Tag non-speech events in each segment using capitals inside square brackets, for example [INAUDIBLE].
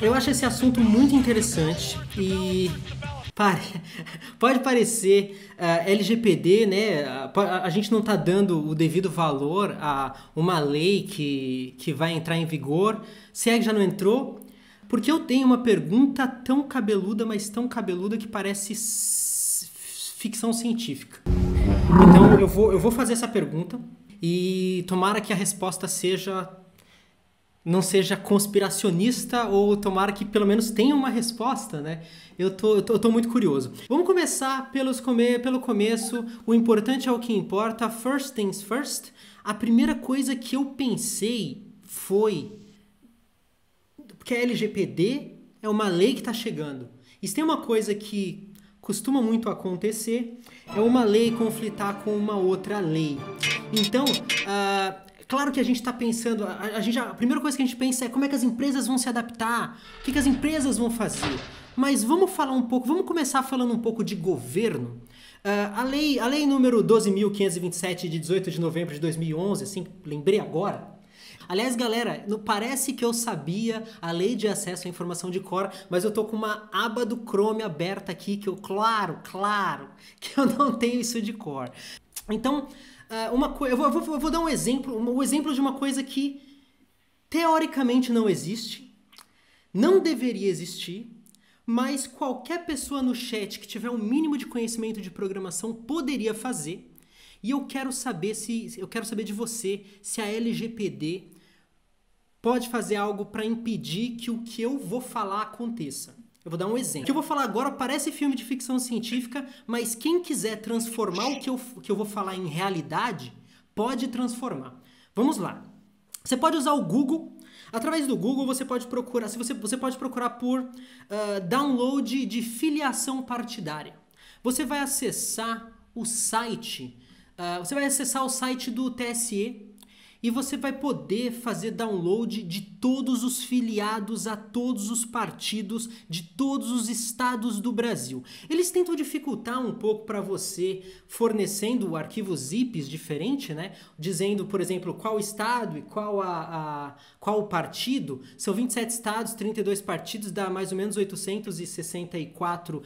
Eu acho esse assunto muito interessante e [LAUGHS] pode parecer uh, eh, LGPD, né? A, a gente não está dando o devido valor a uma lei que, que vai entrar em vigor. Se é que já não entrou, porque eu tenho uma pergunta tão cabeluda, mas tão cabeluda que parece ficção científica. Então eu vou, eu vou fazer essa pergunta e tomara que a resposta seja não seja conspiracionista ou tomara que pelo menos tenha uma resposta, né? Eu tô, eu tô, eu tô, muito curioso. Vamos começar pelos come pelo começo. O importante é o que importa. First things first. A primeira coisa que eu pensei foi porque a LGPD é uma lei que está chegando. isso tem uma coisa que costuma muito acontecer, é uma lei conflitar com uma outra lei. Então, ah, Claro que a gente está pensando, a, a, gente, a primeira coisa que a gente pensa é como é que as empresas vão se adaptar, o que, que as empresas vão fazer. Mas vamos falar um pouco, vamos começar falando um pouco de governo. Uh, a, lei, a lei número 12.527, de 18 de novembro de 2011, assim, lembrei agora. Aliás, galera, não parece que eu sabia a lei de acesso à informação de cor, mas eu tô com uma aba do Chrome aberta aqui que eu, claro, claro, que eu não tenho isso de cor. Então, ah, uma coisa. Eu, vou, vou, vou dar um exemplo, o um exemplo de uma coisa que teoricamente não existe, não deveria existir, mas qualquer pessoa no chat que tiver um mínimo de conhecimento de programação poderia fazer. E eu quero saber se eu quero saber de você se a LGPD pode fazer algo para impedir que o que eu vou falar aconteça. Eu vou dar um exemplo. O que eu vou falar agora parece filme de ficção científica, mas quem quiser transformar o que eu, o que eu vou falar em realidade, pode transformar. Vamos lá. Você pode usar o Google. Através do Google você pode procurar, se você, você pode procurar por uh, download de filiação partidária. Você vai acessar o site, uh, você vai acessar o site do TSE e você vai poder fazer download de todos os filiados a todos os partidos de todos os estados do Brasil. Eles tentam dificultar um pouco para você fornecendo arquivos zips diferente, né? Dizendo, por exemplo, qual estado e qual a, a qual partido. São 27 estados, 32 partidos, dá mais ou menos 864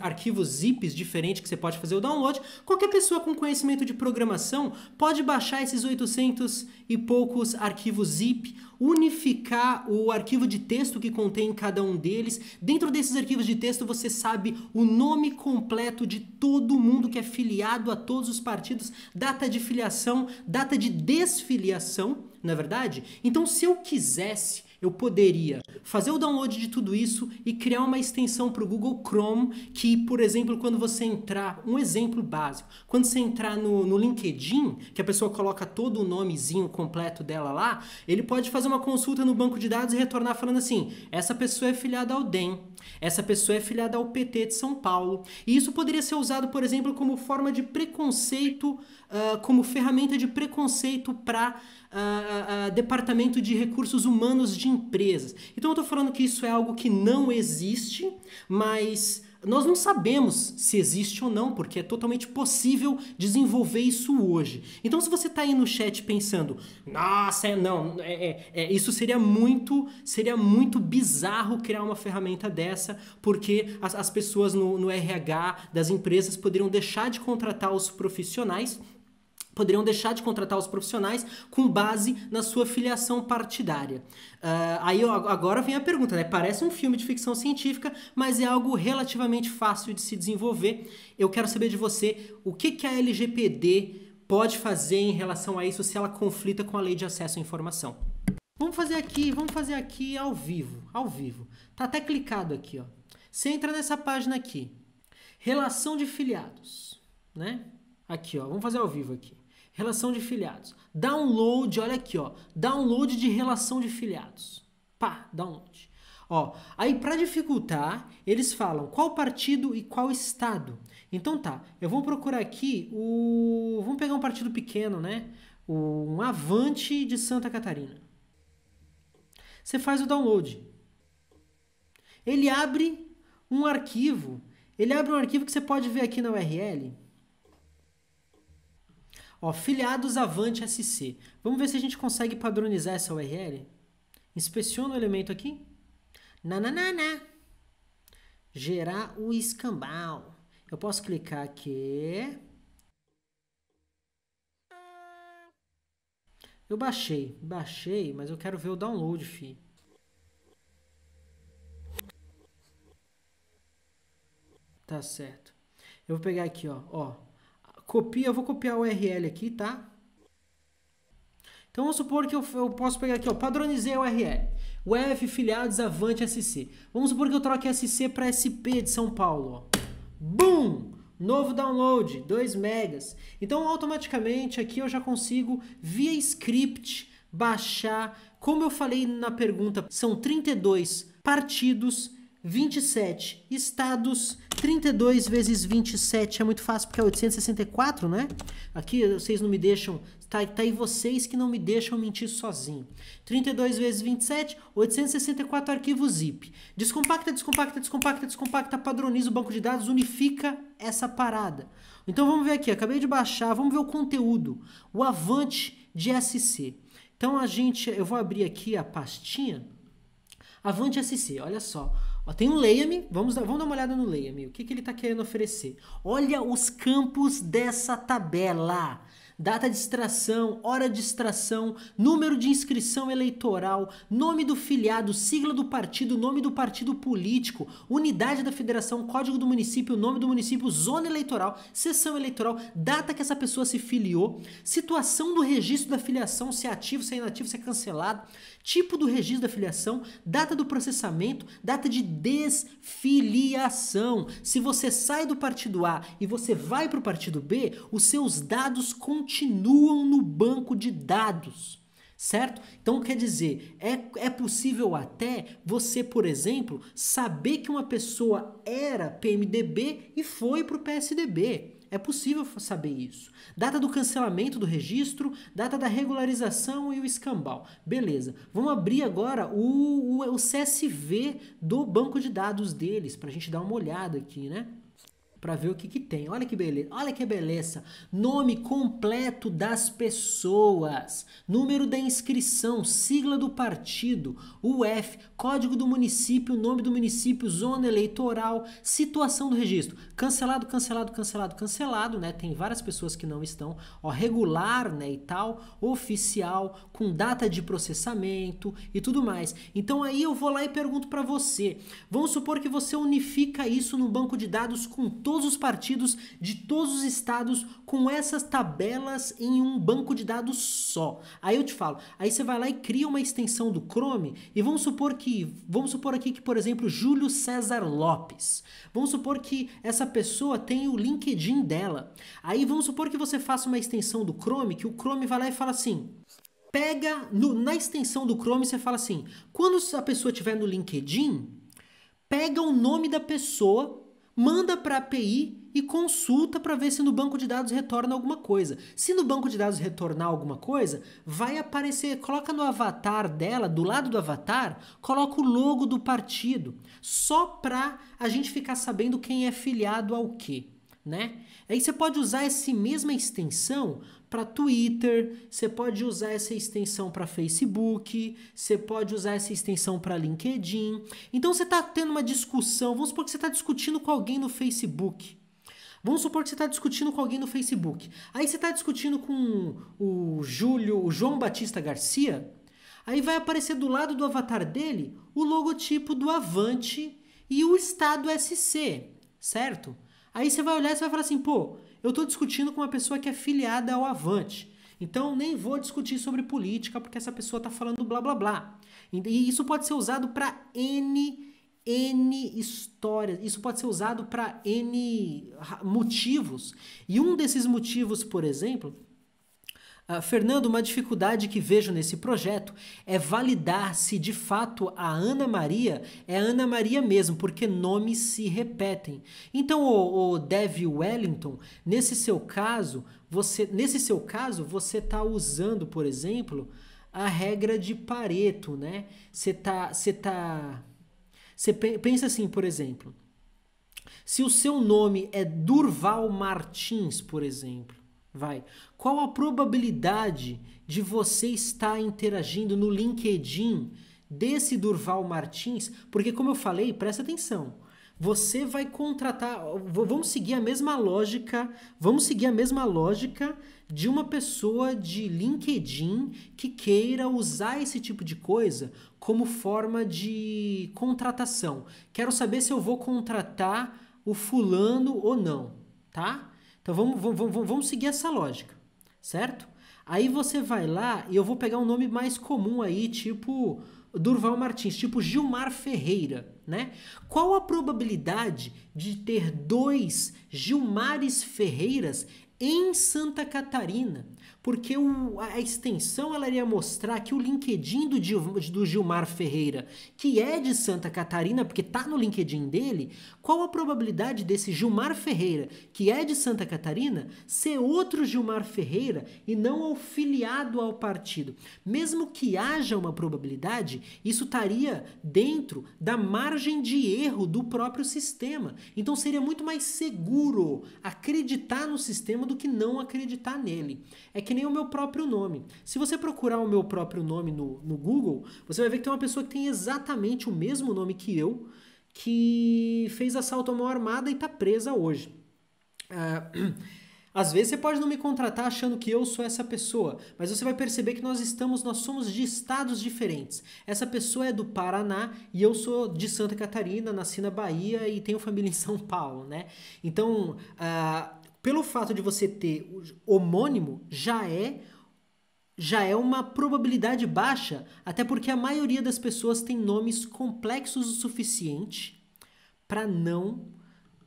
arquivos zips diferentes que você pode fazer o download. Qualquer pessoa com conhecimento de programação pode baixar esses 800 e poucos arquivos zip, unificar o arquivo de texto que contém cada um deles. Dentro desses arquivos de texto você sabe o nome completo de todo mundo que é filiado a todos os partidos, data de filiação, data de desfiliação, não é verdade? Então, se eu quisesse eu poderia fazer o download de tudo isso e criar uma extensão para o Google Chrome que, por exemplo, quando você entrar, um exemplo básico, quando você entrar no, no LinkedIn, que a pessoa coloca todo o nomezinho completo dela lá, ele pode fazer uma consulta no banco de dados e retornar falando assim: essa pessoa é filiada ao DEM, essa pessoa é filiada ao PT de São Paulo. E isso poderia ser usado, por exemplo, como forma de preconceito, uh, como ferramenta de preconceito para ah, departamento de recursos humanos de empresas. Então eu estou falando que isso é algo que não existe, mas nós não sabemos se existe ou não, porque é totalmente possível desenvolver isso hoje. Então, se você está aí no chat pensando, nossa, é, não, é, é, é, isso seria muito, seria muito bizarro criar uma ferramenta dessa, porque as, as pessoas no, no RH das empresas poderiam deixar de contratar os profissionais poderiam deixar de contratar os profissionais com base na sua filiação partidária. Uh, aí agora vem a pergunta, né? Parece um filme de ficção científica, mas é algo relativamente fácil de se desenvolver. Eu quero saber de você o que, que a LGPD pode fazer em relação a isso se ela conflita com a lei de acesso à informação. Vamos fazer aqui, vamos fazer aqui ao vivo, ao vivo. Tá até clicado aqui, ó. Você entra nessa página aqui. Relação de filiados, né? Aqui, ó. Vamos fazer ao vivo aqui. Relação de filiados. Download, olha aqui, ó. Download de relação de filiados. Pá, download. Ó, aí para dificultar, eles falam qual partido e qual estado. Então tá, eu vou procurar aqui o. Vamos pegar um partido pequeno, né? Um Avante de Santa Catarina. Você faz o download. Ele abre um arquivo. Ele abre um arquivo que você pode ver aqui na URL Ó, filiados Avante SC. Vamos ver se a gente consegue padronizar essa URL. Inspeciona o elemento aqui. Nananana. Gerar o escambau. Eu posso clicar aqui. Eu baixei, baixei, mas eu quero ver o download, fi. Tá certo. Eu vou pegar aqui, ó, ó, Copia, eu vou copiar o URL aqui, tá? Então vamos supor que eu, eu posso pegar aqui, ó, padronizei a URL. UF filiados Avante SC. Vamos supor que eu troque SC para SP de São Paulo. Ó. Boom! Novo download, 2 megas. Então automaticamente aqui eu já consigo via script baixar, como eu falei na pergunta, são 32 partidos 27 estados, 32 vezes 27 é muito fácil porque é 864, né? Aqui vocês não me deixam, tá, tá aí vocês que não me deixam mentir sozinho. 32 vezes 27, 864 arquivos zip. Descompacta, descompacta, descompacta, descompacta, padroniza o banco de dados, unifica essa parada. Então vamos ver aqui, acabei de baixar, vamos ver o conteúdo, o avante de SC. Então a gente, eu vou abrir aqui a pastinha Avante SC, olha só. Ó, tem o um leia vamos, dar, vamos dar uma olhada no leia o que, que ele está querendo oferecer. Olha os campos dessa tabela data de extração, hora de extração, número de inscrição eleitoral, nome do filiado, sigla do partido, nome do partido político, unidade da federação, código do município, nome do município, zona eleitoral, sessão eleitoral, data que essa pessoa se filiou, situação do registro da filiação, se é ativo, se é inativo, se é cancelado, tipo do registro da filiação, data do processamento, data de desfiliação. Se você sai do partido A e você vai para o partido B, os seus dados com continuam no banco de dados, certo? Então quer dizer, é, é possível até você, por exemplo, saber que uma pessoa era PMDB e foi para o PSDB. É possível saber isso. Data do cancelamento do registro, data da regularização e o escambau. Beleza. Vamos abrir agora o, o, o CSV do banco de dados deles, para a gente dar uma olhada aqui, né? para ver o que, que tem. Olha que beleza, olha que beleza. Nome completo das pessoas, número da inscrição, sigla do partido, UF, código do município, nome do município, zona eleitoral, situação do registro. Cancelado, cancelado, cancelado, cancelado, né? Tem várias pessoas que não estão, ó, regular, né, e tal, oficial, com data de processamento e tudo mais. Então aí eu vou lá e pergunto para você. Vamos supor que você unifica isso no banco de dados com todo todos os partidos de todos os estados com essas tabelas em um banco de dados só. Aí eu te falo, aí você vai lá e cria uma extensão do Chrome e vamos supor que, vamos supor aqui que, por exemplo, Júlio César Lopes. Vamos supor que essa pessoa tem o LinkedIn dela. Aí vamos supor que você faça uma extensão do Chrome, que o Chrome vai lá e fala assim: pega no, na extensão do Chrome, você fala assim: quando a pessoa estiver no LinkedIn, pega o nome da pessoa manda para a API e consulta para ver se no banco de dados retorna alguma coisa. Se no banco de dados retornar alguma coisa, vai aparecer, coloca no avatar dela, do lado do avatar, coloca o logo do partido, só para a gente ficar sabendo quem é filiado ao quê né? Aí você pode usar essa mesma extensão para Twitter, você pode usar essa extensão para Facebook, você pode usar essa extensão para LinkedIn. Então você está tendo uma discussão, vamos supor que você está discutindo com alguém no Facebook. Vamos supor que você está discutindo com alguém no Facebook. Aí você está discutindo com o Júlio, o João Batista Garcia. Aí vai aparecer do lado do avatar dele o logotipo do Avante e o estado SC, certo? Aí você vai olhar e vai falar assim, pô, eu estou discutindo com uma pessoa que é filiada ao Avante. Então nem vou discutir sobre política porque essa pessoa está falando blá blá blá. E isso pode ser usado para N N histórias. Isso pode ser usado para N motivos. E um desses motivos, por exemplo, Uh, Fernando, uma dificuldade que vejo nesse projeto é validar se de fato a Ana Maria é Ana Maria mesmo, porque nomes se repetem. Então, o, o Dev Wellington, nesse seu caso, você, nesse seu caso, você está usando, por exemplo, a regra de Pareto, né? Você tá, você tá, você pensa assim, por exemplo, se o seu nome é Durval Martins, por exemplo, Vai. Qual a probabilidade de você estar interagindo no LinkedIn desse Durval Martins? Porque, como eu falei, presta atenção. Você vai contratar. Vamos seguir a mesma lógica. Vamos seguir a mesma lógica de uma pessoa de LinkedIn que queira usar esse tipo de coisa como forma de contratação. Quero saber se eu vou contratar o fulano ou não, tá? Então vamos, vamos, vamos seguir essa lógica, certo? Aí você vai lá e eu vou pegar um nome mais comum aí, tipo Durval Martins, tipo Gilmar Ferreira, né? Qual a probabilidade de ter dois Gilmares Ferreiras em Santa Catarina, porque o, a extensão ela iria mostrar que o LinkedIn do, do Gilmar Ferreira, que é de Santa Catarina, porque tá no LinkedIn dele, qual a probabilidade desse Gilmar Ferreira, que é de Santa Catarina, ser outro Gilmar Ferreira e não afiliado ao partido? Mesmo que haja uma probabilidade, isso estaria dentro da margem de erro do próprio sistema. Então seria muito mais seguro acreditar no sistema do que não acreditar nele. É que nem o meu próprio nome. Se você procurar o meu próprio nome no, no Google, você vai ver que tem uma pessoa que tem exatamente o mesmo nome que eu, que fez assalto a mão armada e está presa hoje. Ah, [CLEARS THROAT] às vezes você pode não me contratar achando que eu sou essa pessoa, mas você vai perceber que nós estamos, nós somos de estados diferentes. Essa pessoa é do Paraná e eu sou de Santa Catarina, nasci na Bahia e tenho família em São Paulo, né? Então, a ah, pelo fato de você ter homônimo, já é já é uma probabilidade baixa, até porque a maioria das pessoas tem nomes complexos o suficiente para não.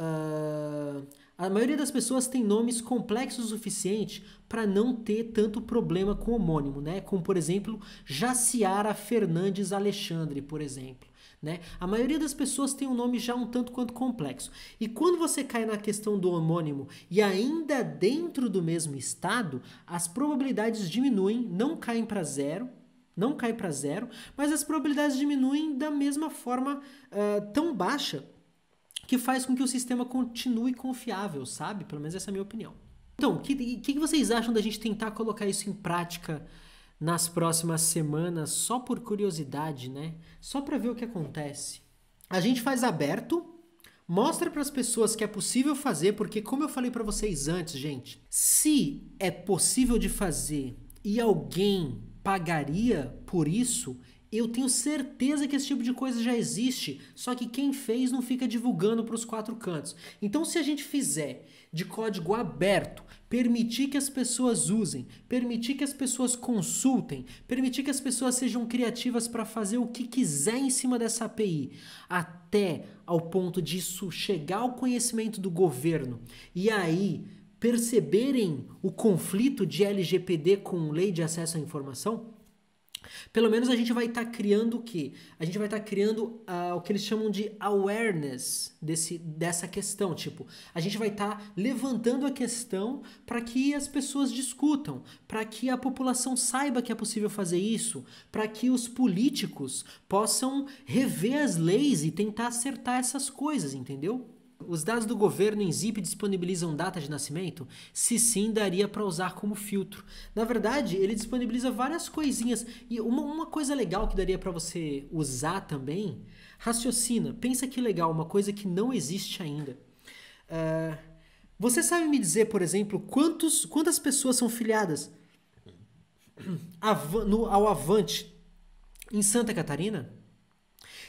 Uh, a maioria das pessoas tem nomes complexos o suficiente para não ter tanto problema com homônimo, né? Como, por exemplo, Jaciara Fernandes Alexandre, por exemplo. Né? A maioria das pessoas tem um nome já um tanto quanto complexo. E quando você cai na questão do homônimo e ainda dentro do mesmo estado, as probabilidades diminuem, não caem para zero, não caem para zero, mas as probabilidades diminuem da mesma forma uh, tão baixa que faz com que o sistema continue confiável, sabe? Pelo menos essa é a minha opinião. Então, o que, que, vocês acham da gente tentar colocar isso em prática nas próximas semanas, só por curiosidade, né? Só para ver o que acontece. A gente faz aberto, mostra para as pessoas que é possível fazer, porque como eu falei para vocês antes, gente, se é possível de fazer e alguém pagaria por isso, eu tenho certeza que esse tipo de coisa já existe, só que quem fez não fica divulgando para os quatro cantos. Então, se a gente fizer de código aberto permitir que as pessoas usem, permitir que as pessoas consultem, permitir que as pessoas sejam criativas para fazer o que quiser em cima dessa API, até ao ponto disso chegar ao conhecimento do governo. E aí perceberem o conflito de LGPD com lei de acesso à informação? Pelo menos a gente vai estar tá criando o quê? A gente vai estar tá criando uh, o que eles chamam de awareness desse, dessa questão. Tipo, a gente vai estar tá levantando a questão para que as pessoas discutam, para que a população saiba que é possível fazer isso, para que os políticos possam rever as leis e tentar acertar essas coisas, entendeu? Os dados do governo em ZIP disponibilizam data de nascimento? Se sim, daria para usar como filtro. Na verdade, ele disponibiliza várias coisinhas. E uma, uma coisa legal que daria para você usar também, raciocina, pensa que legal, uma coisa que não existe ainda. Uh, você sabe me dizer, por exemplo, quantos, quantas pessoas são filiadas uhum. [CLEARS THROAT] ao Avante em Santa Catarina?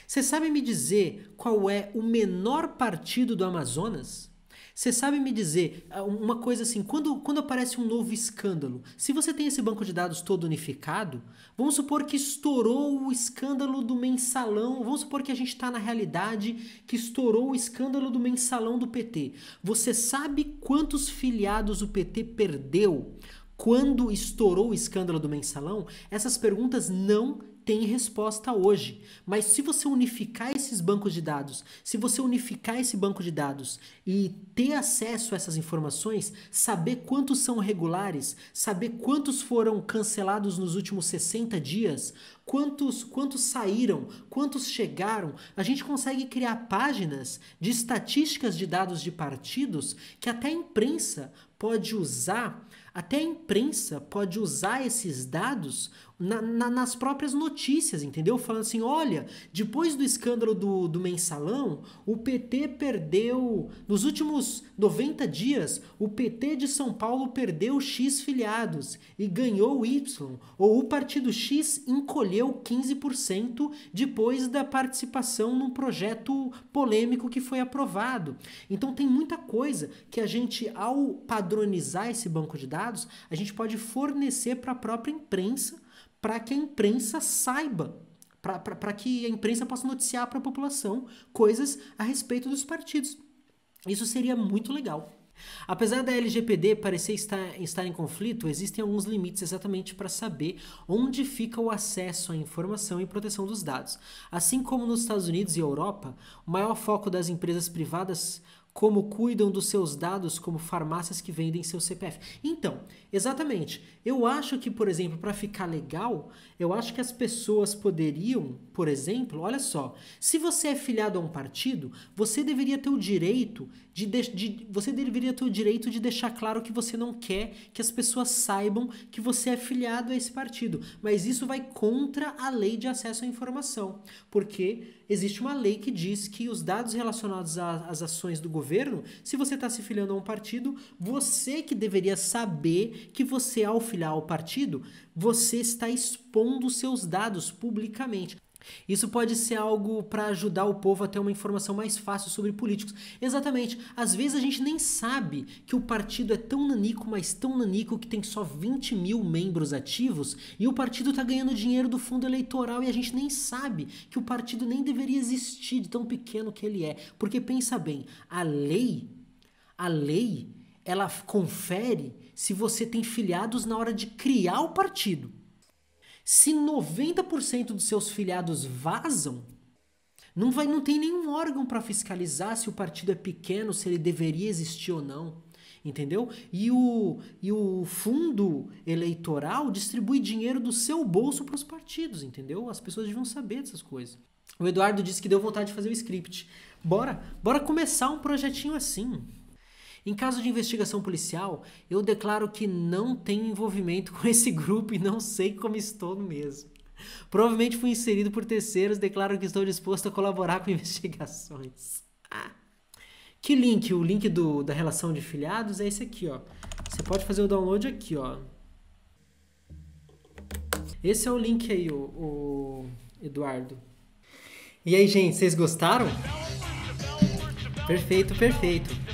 Você sabe me dizer qual é o menor partido do Amazonas? Você sabe me dizer ah, uma coisa assim, quando, quando aparece um novo escândalo, se você tem esse banco de dados todo unificado, vamos supor que estourou o escândalo do mensalão, vamos supor que a gente está na realidade que estourou o escândalo do mensalão do PT. Você sabe quantos filiados o PT perdeu quando estourou o escândalo do mensalão? Essas perguntas não tem resposta hoje. Mas se você unificar esses bancos de dados, se você unificar esse banco de dados e ter acesso a essas informações, saber quantos são regulares, saber quantos foram cancelados nos últimos 60 dias, quantos, quantos saíram, quantos chegaram, a gente consegue criar páginas de estatísticas de dados de partidos que até a imprensa pode usar, até a imprensa pode usar esses dados na, na, nas próprias notícias, entendeu? Falando assim: olha, depois do escândalo do, do mensalão, o PT perdeu. Nos últimos 90 dias, o PT de São Paulo perdeu X filiados e ganhou Y, ou o partido X encolheu 15% depois da participação num projeto polêmico que foi aprovado. Então tem muita coisa que a gente, ao padronizar esse banco de dados, a gente pode fornecer para a própria imprensa para que a imprensa saiba, para que a imprensa possa noticiar para a população coisas a respeito dos partidos. Isso seria muito legal. Apesar da LGPD parecer estar, estar em conflito, existem alguns limites exatamente para saber onde fica o acesso à informação e proteção dos dados. Assim como nos Estados Unidos e Europa, o maior foco das empresas privadas como cuidam dos seus dados como farmácias que vendem seu CPF. Então, exatamente. Eu acho que, por exemplo, para ficar legal, eu acho que as pessoas poderiam, por exemplo, olha só, se você é filiado a um partido, você deveria ter o direito de, de, de, você deveria ter o direito de deixar claro que você não quer que as pessoas saibam que você é filiado a esse partido. Mas isso vai contra a lei de acesso à informação, porque existe uma lei que diz que os dados relacionados às ações do governo, se você está se filiando a um partido, você que deveria saber que você, ao filiar ao partido, você está expondo seus dados publicamente. Isso pode ser algo para ajudar o povo a ter uma informação mais fácil sobre políticos. Exatamente. Às vezes a gente nem sabe que o partido é tão nanico, mas tão nanico que tem só 20 mil membros ativos e o partido tá ganhando dinheiro do fundo eleitoral e a gente nem sabe que o partido nem deveria existir de tão pequeno que ele é. Porque pensa bem, a lei, a lei, ela confere se você tem filiados na hora de criar o partido. Se 90% dos seus filiados vazam, não, vai, não tem nenhum órgão para fiscalizar se o partido é pequeno, se ele deveria existir ou não. Entendeu? E o, e o fundo eleitoral distribui dinheiro do seu bolso para os partidos, entendeu? As pessoas deviam saber dessas coisas. O Eduardo disse que deu vontade de fazer o script. Bora, bora começar um projetinho assim. Em caso de investigação policial, eu declaro que não tenho envolvimento [LAUGHS] com esse grupo e não sei como estou no mesmo. Provavelmente fui inserido por terceiros, declaro que estou disposto a colaborar com [LAUGHS] investigações. Ah. Que link? O link do, da relação de filiados é esse aqui, ó. Você pode fazer o download aqui, ó. Esse é o link aí, o, o Eduardo. E aí, gente, vocês gostaram? Perfeito, perfeito.